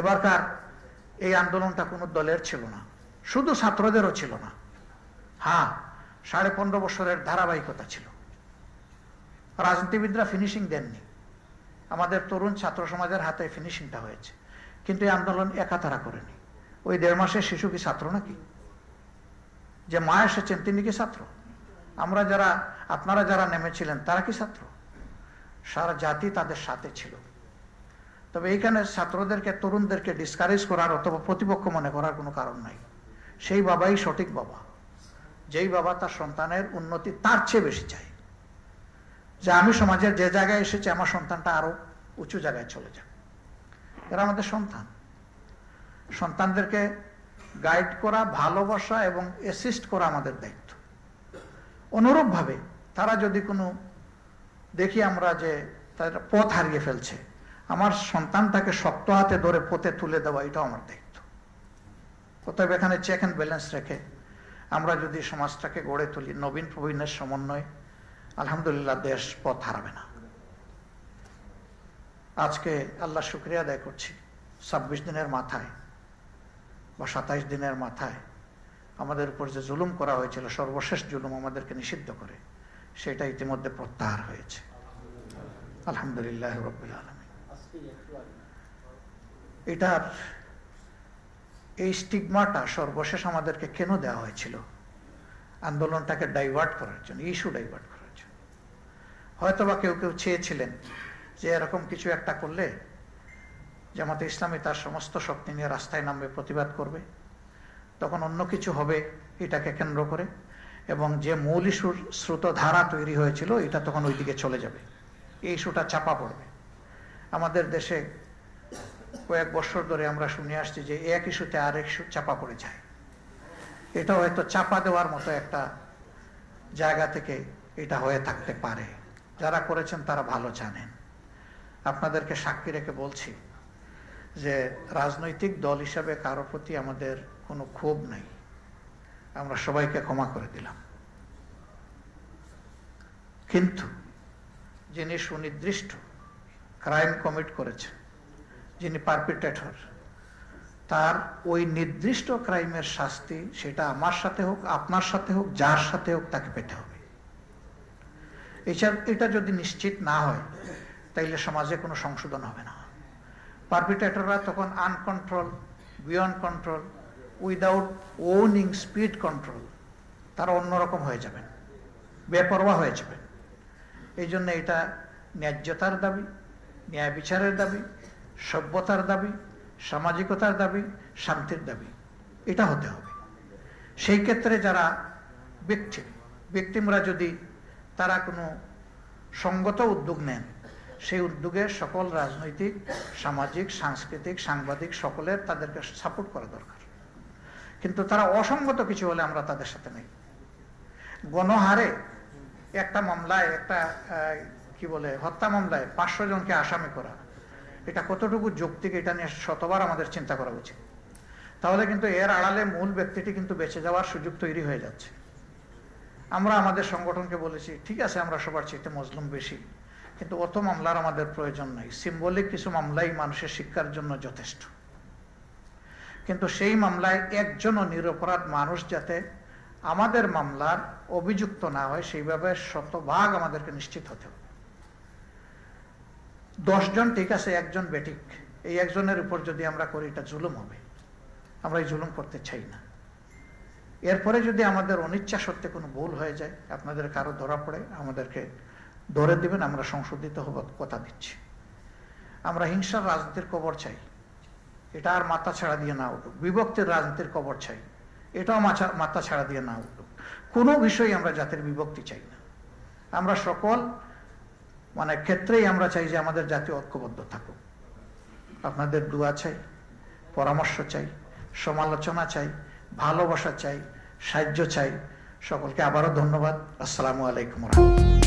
এবারকার এই আন্দোলনটা কোনো দলের ছিল না শুধু ছাত্রদেরও ছিল না হ্যাঁ সাড়ে পনেরো বছরের ধারাবাহিকতা ছিল রাজনীতিবিদরা ফিনিশিং দেননি আমাদের তরুণ ছাত্র সমাজের হাতে ফিনিশিংটা হয়েছে কিন্তু এই আন্দোলন একা তারা করেনি ওই দেড় মাসে শিশু কি ছাত্র নাকি যে মা এসেছেন তিনি কি ছাত্র আমরা যারা আপনারা যারা নেমেছিলেন তারা কি ছাত্র সারা জাতি তাদের সাথে ছিল তবে এইখানে ছাত্রদেরকে তরুণদেরকে ডিসকারেজ করার অথবা প্রতিপক্ষ মনে করার কোনো কারণ নাই সেই বাবাই সঠিক বাবা যেই বাবা তার সন্তানের উন্নতি তার চেয়ে বেশি চাই যে আমি সমাজের যে জায়গায় এসেছি আমার সন্তানটা আরো উঁচু জায়গায় চলে যাক এরা আমাদের সন্তান সন্তানদেরকে গাইড করা ভালোবাসা এবং অ্যাসিস্ট করা আমাদের দায়িত্ব অনুরূপভাবে তারা যদি কোনো দেখি আমরা যে তারা পথ হারিয়ে ফেলছে আমার সন্তানটাকে শক্ত হাতে ধরে পোতে তুলে দেওয়া এটা আমার দায়িত্ব অতএব এখানে চেক অ্যান্ড ব্যালেন্স রেখে আমরা যদি সমাজটাকে গড়ে তুলি নবীন প্রবীণের সমন্বয় আলহামদুলিল্লাহ দেশ পথ হারাবে না আজকে আল্লাহ শুক্রিয়া আদায় করছি ছাব্বিশ দিনের মাথায় বা সাতাইশ দিনের মাথায় আমাদের উপর যে জুলুম করা হয়েছিল সর্বশেষ জুলুম আমাদেরকে নিষিদ্ধ করে সেটা ইতিমধ্যে প্রত্যাহার হয়েছে আলহামদুলিল্লাহ রবিল আলম এটার এই স্টিগমাটা সর্বশেষ আমাদেরকে কেন দেওয়া হয়েছিল আন্দোলনটাকে ডাইভার্ট করার জন্য ইস্যু ডাইভার্ট করার জন্য হয়তো বা কেউ কেউ চেয়েছিলেন যে এরকম কিছু একটা করলে জামাতে ইসলামী তার সমস্ত শক্তি নিয়ে রাস্তায় নামবে প্রতিবাদ করবে তখন অন্য কিছু হবে এটাকে কেন্দ্র করে এবং যে মৌল ইস্যুর ধারা তৈরি হয়েছিল এটা তখন ওইদিকে চলে যাবে এই ইস্যুটা চাপা পড়বে আমাদের দেশে কয়েক বছর ধরে আমরা শুনে আসছি যে এক ইস্যুতে আরেক ইস্যু চাপা পড়ে যায় এটা হয়তো চাপা দেওয়ার মতো একটা জায়গা থেকে এটা হয়ে থাকতে পারে যারা করেছেন তারা ভালো জানেন আপনাদেরকে সাক্ষী রেখে বলছি যে রাজনৈতিক দল হিসাবে কারো প্রতি আমাদের কোনো ক্ষোভ নেই আমরা সবাইকে ক্ষমা করে দিলাম কিন্তু যিনি সুনির্দিষ্ট ক্রাইম কমিট করেছে যিনি পারপিটেটর তার ওই নির্দিষ্ট ক্রাইমের শাস্তি সেটা আমার সাথে হোক আপনার সাথে হোক যার সাথে হোক তাকে পেতে হবে এছাড়া এটা যদি নিশ্চিত না হয় তাইলে সমাজে কোনো সংশোধন হবে না পারপিটেটররা তখন uncontrol beyond control without owning speed control তারা অন্যরকম হয়ে যাবেন বেপরোয়া হয়ে যাবেন এই জন্য এটা ন্যায্যতার দাবি ন্যায় বিচারের দাবি সভ্যতার দাবি সামাজিকতার দাবি শান্তির দাবি এটা হতে হবে সেই ক্ষেত্রে যারা ব্যক্তি ব্যক্তিমরা যদি তারা কোনো সঙ্গত উদ্যোগ নেন সেই উদ্যোগে সকল রাজনৈতিক সামাজিক সাংস্কৃতিক সাংবাদিক সকলের তাদেরকে সাপোর্ট করা দরকার কিন্তু তারা অসঙ্গত কিছু হলে আমরা তাদের সাথে নেই গণহারে একটা মামলায় একটা কি বলে হত্যা মামলায় পাঁচশো জনকে আসামি করা এটা কতটুকু যৌক্তিক এটা নিয়ে শতবার আমাদের চিন্তা করা উচিত তাহলে কিন্তু এর আড়ালে মূল ব্যক্তিটি কিন্তু বেঁচে যাওয়ার সুযোগ তৈরি হয়ে যাচ্ছে আমরা আমাদের সংগঠনকে বলেছি ঠিক আছে আমরা সবার চেয়ে মজলুম বেশি কিন্তু অত মামলার আমাদের প্রয়োজন নাই সিম্বলিক কিছু মামলাই মানুষের শিক্ষার জন্য যথেষ্ট কিন্তু সেই মামলায় একজন নিরপরাধ মানুষ যাতে আমাদের মামলার অভিযুক্ত না হয় সেইভাবে শতভাগ আমাদেরকে নিশ্চিত হতে হবে দশজন ঠিক আছে একজন বেটিক এই একজনের উপর যদি আমরা করি এটা জুলুম হবে আমরা এই জুলুম করতে চাই না এরপরে যদি আমাদের অনিচ্ছা সত্ত্বে কোনো ভুল হয়ে যায় আপনাদের কারো ধরা পড়ে আমাদেরকে ধরে দেবেন আমরা সংশোধিত হব কথা দিচ্ছি আমরা হিংসার রাজনীতির কবর চাই এটা আর মাথা ছাড়া দিয়ে না উঠুক বিভক্তির রাজনীতির কবর চাই এটাও মাথা ছাড়া দিয়ে না উঠুক কোনো বিষয়ে আমরা জাতির বিভক্তি চাই না আমরা সকল অনেক মানে ক্ষেত্রেই আমরা চাই যে আমাদের জাতি ঐক্যবদ্ধ থাকুক আপনাদের দোয়া চাই পরামর্শ চাই সমালোচনা চাই ভালোবাসা চাই সাহায্য চাই সকলকে আবারও ধন্যবাদ আসসালামু আলাইকুম রহমতুল্লাহ